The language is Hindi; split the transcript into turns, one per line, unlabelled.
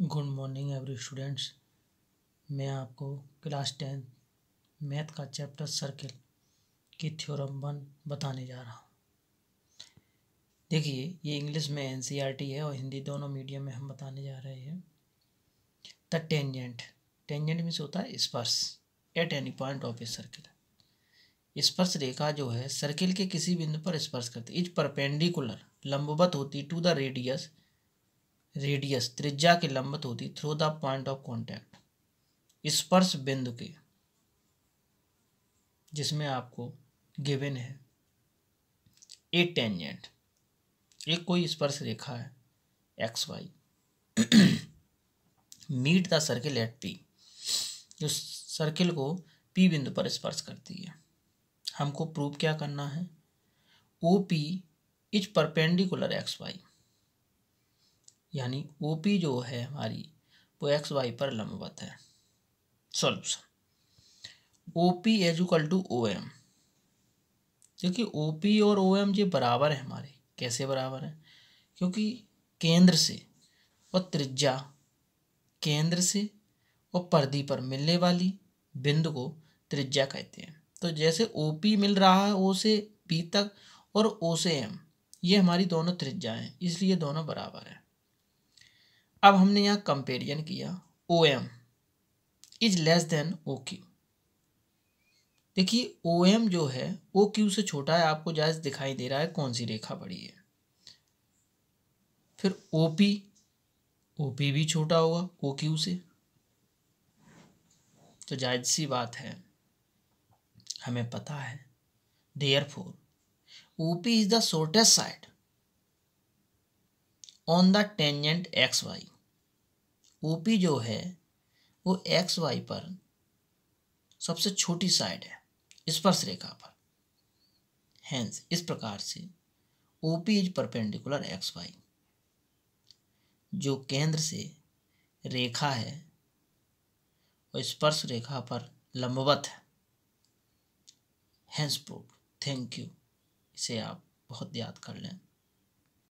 गुड मॉर्निंग एवरी स्टूडेंट्स मैं आपको क्लास टेंथ मैथ का चैप्टर सर्किल की थ्योरम वन बताने जा रहा हूँ देखिए ये इंग्लिश में एन e है और हिंदी दोनों मीडियम में हम बताने जा रहे हैं द टेंजेंट टेंजेंट मीन्स होता है स्पर्श at any point of a circle स्पर्श रेखा जो है सर्किल के किसी बिंदु पर स्पर्श करती इज परपेंडिकुलर लंबवत होती टू द रेडियस रेडियस त्रिज्या की लंबत होती through the point of contact स्पर्श बिंदु के जिसमें आपको गिवन है ए टेंजेंट एक कोई स्पर्श रेखा है X Y meet the circle at P जो सर्किल को पी बिंदु पर स्पर्श करती है हमको प्रूव क्या करना है O P is perpendicular X Y यानी ओ पी जो है हमारी वो एक्स वाई पर लंबवत है solution O P as equal to O M देखिए ओ पी और ओ एम ये बराबर है हमारे कैसे बराबर है क्योंकि केंद्र से और त्रिज्या केंद्र से और पर्दी पर मिलने वाली बिंदु को त्रिज्या कहते हैं तो जैसे ओ पी मिल रहा है ओ से पी तक और ओ से एम ये हमारी दोनों त्रिज्या हैं इसलिए दोनों बराबर हैं अब हमने यहाँ कंपेरिजन किया O M is less than O Q देखिए ओ एम जो है ओ क्यू से छोटा है आपको जायज दिखाई दे रहा है कौन सी रेखा बड़ी है फिर ओ पी ओ पी भी छोटा होगा ओ क्यू से तो जायज सी बात है हमें पता है therefore O P is the shortest side on the tangent X Y O P जो है वो एक्स वाई पर सबसे छोटी साइड है स्पर्श रेखा पर हैंस इस प्रकार से O P is perpendicular X Y जो केंद्र से रेखा है और स्पर्श रेखा पर लंबवत है हैंस प्रूफ थैंक यू इसे आप बहुत याद कर लें